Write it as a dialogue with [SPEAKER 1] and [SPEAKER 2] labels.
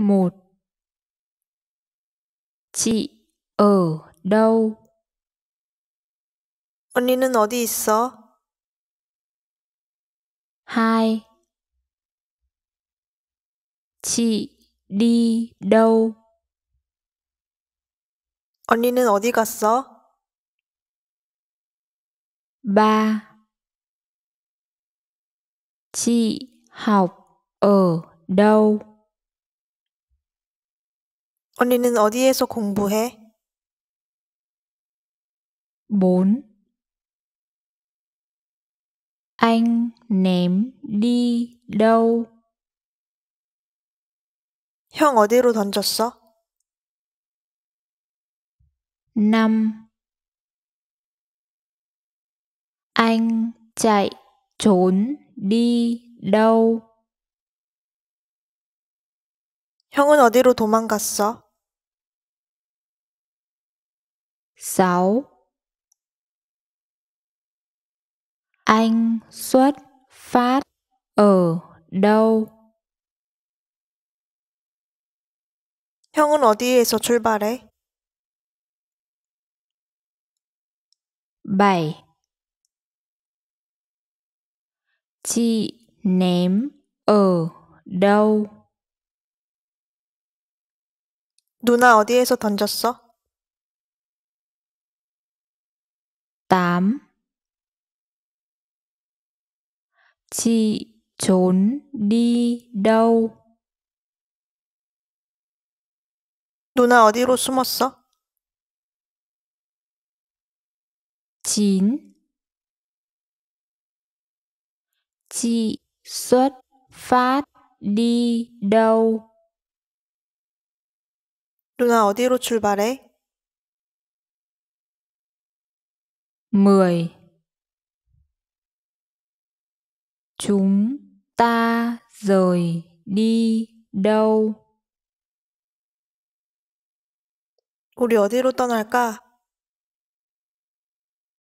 [SPEAKER 1] một Chị ở đâu? 언니는 어디 있어? hai Chị đi đâu? 언니는 어디 갔어? ba Chị học ở đâu? 언니는 어디에서 공부해? bốn Anh ném đi đâu? 형 어디로 던졌어? năm Anh chạy trốn đi đâu? 형은 어디로 도망갔어? 6 Anh xuất phát ở đâu? 형은 어디에서 출발해? 7 Chị ném ở đâu? 누나 어디에서 던졌어? 8 Chị trốn đi đâu? 누나 어디로 숨었어? 9 Chị xuất phát đi đâu? 누나 어디로 출발해? 10 Chúng ta rời đi đâu? 우리 어디로 떠날까?